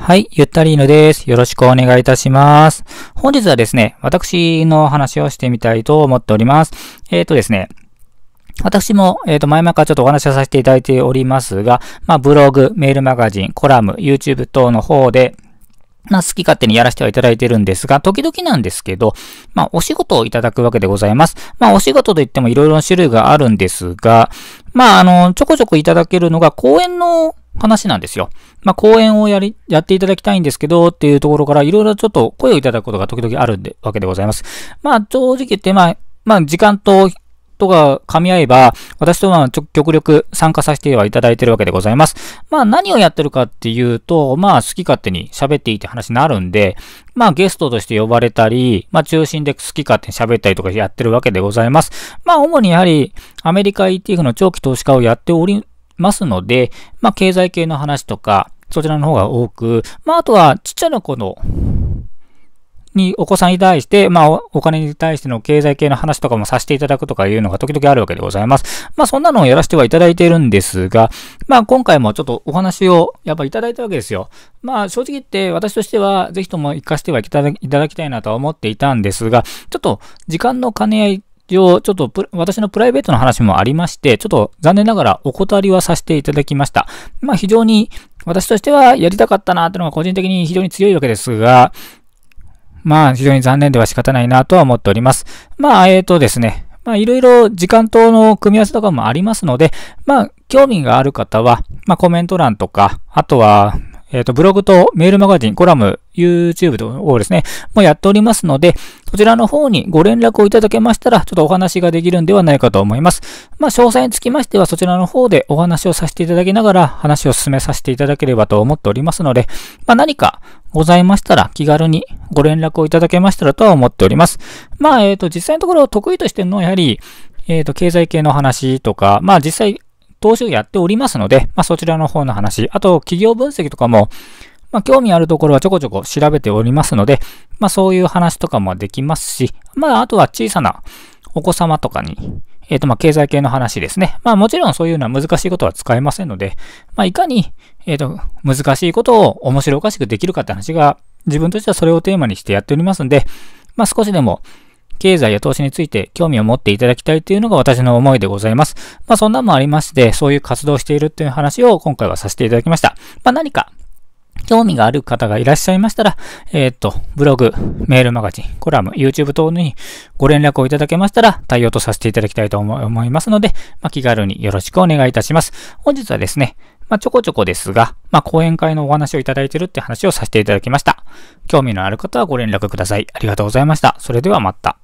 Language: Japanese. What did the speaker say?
はい、ゆったりーのです。よろしくお願いいたします。本日はですね、私の話をしてみたいと思っております。えっ、ー、とですね、私も、えっ、ー、と、前々からちょっとお話をさせていただいておりますが、まあ、ブログ、メールマガジン、コラム、YouTube 等の方で、まあ、好き勝手にやらせてはいただいてるんですが、時々なんですけど、まあ、お仕事をいただくわけでございます。まあ、お仕事といってもいろいろな種類があるんですが、まあ、あの、ちょこちょこいただけるのが、講演の話なんですよ。まあ、講演をやり、やっていただきたいんですけど、っていうところから、いろいろちょっと声をいただくことが時々あるんで、わけでございます。まあ、正直言って、まあ、まあ、時間と、とが噛み合えば、私とは極力参加させてはいただいてるわけでございます。まあ何をやってるかっていうと、まあ好き勝手に喋っていいって話になるんで、まあゲストとして呼ばれたり、まあ中心で好き勝手に喋ったりとかやってるわけでございます。まあ主にやはりアメリカ ETF の長期投資家をやっておりますので、まあ、経済系の話とか、そちらの方が多く、まあ、あとは、ちっちゃな子の、に、お子さんに対して、まあ、お金に対しての経済系の話とかもさせていただくとかいうのが時々あるわけでございます。まあ、そんなのをやらせてはいただいているんですが、まあ、今回もちょっとお話をやっぱいただいたわけですよ。まあ、正直言って私としては、ぜひとも活かしてはいただきたいなとは思っていたんですが、ちょっと時間の兼ね合い一応、ちょっと私のプライベートの話もありまして、ちょっと残念ながらお断りはさせていただきました。まあ、非常に私としてはやりたかったなっていうのが個人的に非常に強いわけですが、まあ、非常に残念では仕方ないなとは思っております。まあ、えっ、ー、とですね。まあ、いろいろ時間等の組み合わせとかもありますので、まあ、興味がある方は、まあ、コメント欄とか、あとは、えっ、ー、と、ブログとメールマガジン、コラム、YouTube をですね、もうやっておりますので、そちらの方にご連絡をいただけましたら、ちょっとお話ができるんではないかと思います。まあ、詳細につきましては、そちらの方でお話をさせていただきながら、話を進めさせていただければと思っておりますので、まあ、何かございましたら、気軽にご連絡をいただけましたらとは思っております。まあ、えっ、ー、と、実際のところ得意としてるのは、やはり、えっ、ー、と、経済系の話とか、まあ実際、投資をやっておりますので、まあ、そちらの方の話、あと企業分析とかも、まあ、興味あるところはちょこちょこ調べておりますので、まあ、そういう話とかもできますし、まあ、あとは小さなお子様とかに、えっ、ー、と、まあ、経済系の話ですね。まあ、もちろんそういうのは難しいことは使えませんので、まあ、いかに、えっ、ー、と、難しいことを面白おかしくできるかって話が、自分としてはそれをテーマにしてやっておりますんで、まあ、少しでも、経済や投資について興味を持っていただきたいというのが私の思いでございます。まあそんなもありまして、そういう活動しているという話を今回はさせていただきました。まあ何か興味がある方がいらっしゃいましたら、えー、っと、ブログ、メールマガジン、コラム、YouTube 等にご連絡をいただけましたら対応とさせていただきたいと思いますので、まあ、気軽によろしくお願いいたします。本日はですね、まあ、ちょこちょこですが、まあ、講演会のお話をいただいているって話をさせていただきました。興味のある方はご連絡ください。ありがとうございました。それではまた。